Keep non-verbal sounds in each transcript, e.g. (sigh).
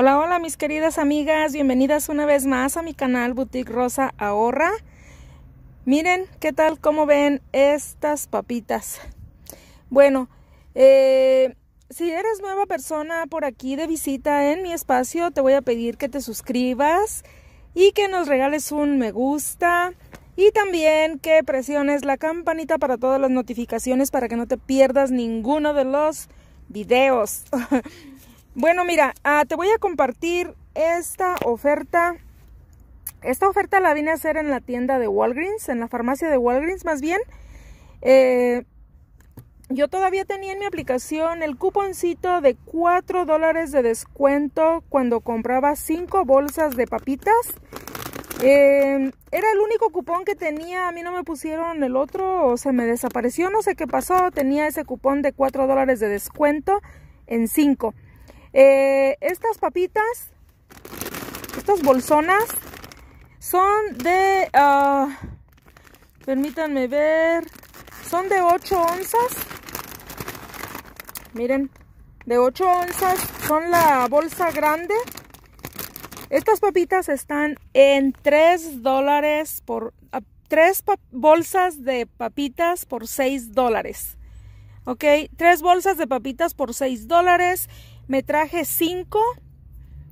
Hola, hola mis queridas amigas, bienvenidas una vez más a mi canal Boutique Rosa Ahorra. Miren qué tal, cómo ven estas papitas. Bueno, eh, si eres nueva persona por aquí de visita en mi espacio, te voy a pedir que te suscribas y que nos regales un me gusta. Y también que presiones la campanita para todas las notificaciones para que no te pierdas ninguno de los videos. (laughs) Bueno, mira, ah, te voy a compartir esta oferta. Esta oferta la vine a hacer en la tienda de Walgreens, en la farmacia de Walgreens más bien. Eh, yo todavía tenía en mi aplicación el cuponcito de 4 dólares de descuento cuando compraba 5 bolsas de papitas. Eh, era el único cupón que tenía, a mí no me pusieron el otro o se me desapareció, no sé qué pasó, tenía ese cupón de 4 dólares de descuento en 5. Eh, estas papitas, estas bolsonas, son de, ah, permítanme ver, son de 8 onzas. Miren, de 8 onzas son la bolsa grande. Estas papitas están en 3 dólares por... 3 ah, bolsas de papitas por 6 dólares. ¿ok? 3 bolsas de papitas por 6 dólares me traje cinco.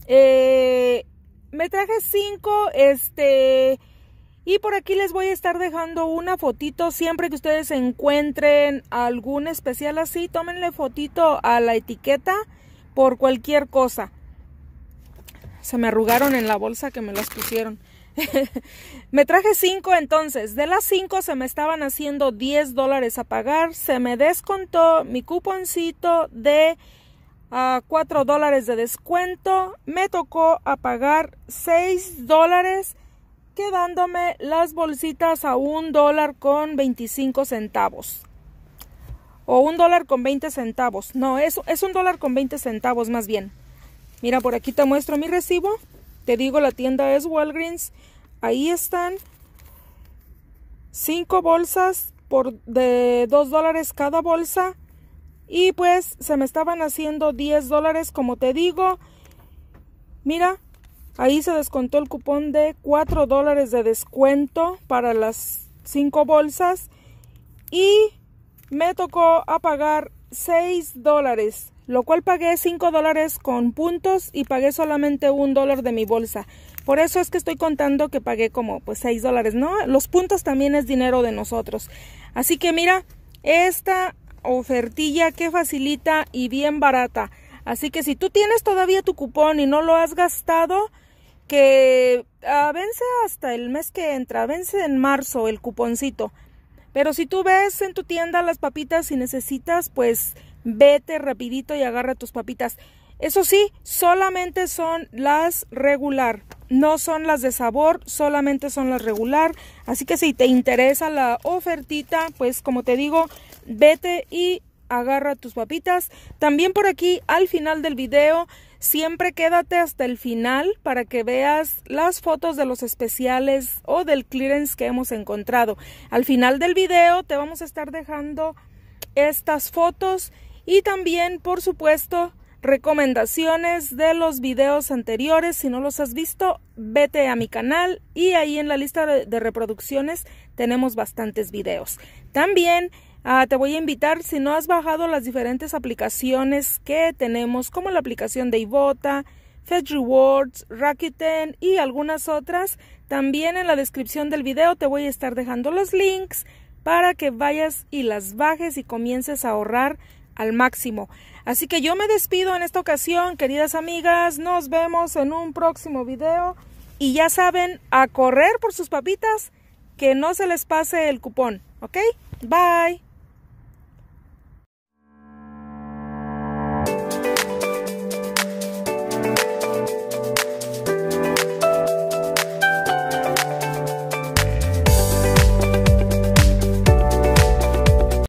Eh, me traje cinco, este... Y por aquí les voy a estar dejando una fotito. Siempre que ustedes encuentren algún especial así, tómenle fotito a la etiqueta por cualquier cosa. Se me arrugaron en la bolsa que me las pusieron. (laughs) me traje cinco entonces. De las cinco se me estaban haciendo 10 dólares a pagar. Se me descontó mi cuponcito de a 4 dólares de descuento, me tocó a pagar 6 dólares, quedándome las bolsitas a 1 dólar con 25 centavos. O 1 dólar con 20 centavos. No, eso es 1 dólar con 20 centavos más bien. Mira, por aquí te muestro mi recibo. Te digo, la tienda es Walgreens. Ahí están 5 bolsas por de 2 dólares cada bolsa y pues se me estaban haciendo 10 dólares, como te digo. Mira, ahí se descontó el cupón de 4 dólares de descuento para las 5 bolsas. Y me tocó a pagar 6 dólares, lo cual pagué 5 dólares con puntos y pagué solamente un dólar de mi bolsa. Por eso es que estoy contando que pagué como pues 6 dólares, ¿no? Los puntos también es dinero de nosotros. Así que mira, esta ofertilla que facilita y bien barata. Así que si tú tienes todavía tu cupón y no lo has gastado, que vence hasta el mes que entra, vence en marzo el cuponcito. Pero si tú ves en tu tienda las papitas y necesitas, pues vete rapidito y agarra tus papitas. Eso sí, solamente son las regular, no son las de sabor, solamente son las regular. Así que si te interesa la ofertita, pues como te digo, vete y agarra tus papitas. También por aquí al final del video, siempre quédate hasta el final para que veas las fotos de los especiales o del clearance que hemos encontrado. Al final del video te vamos a estar dejando estas fotos y también, por supuesto, recomendaciones de los videos anteriores. Si no los has visto, vete a mi canal y ahí en la lista de reproducciones tenemos bastantes videos. También Ah, te voy a invitar, si no has bajado las diferentes aplicaciones que tenemos, como la aplicación de Ibota, Fetch Rewards, Rakuten y algunas otras, también en la descripción del video te voy a estar dejando los links para que vayas y las bajes y comiences a ahorrar al máximo. Así que yo me despido en esta ocasión, queridas amigas, nos vemos en un próximo video y ya saben, a correr por sus papitas, que no se les pase el cupón, ¿ok? Bye.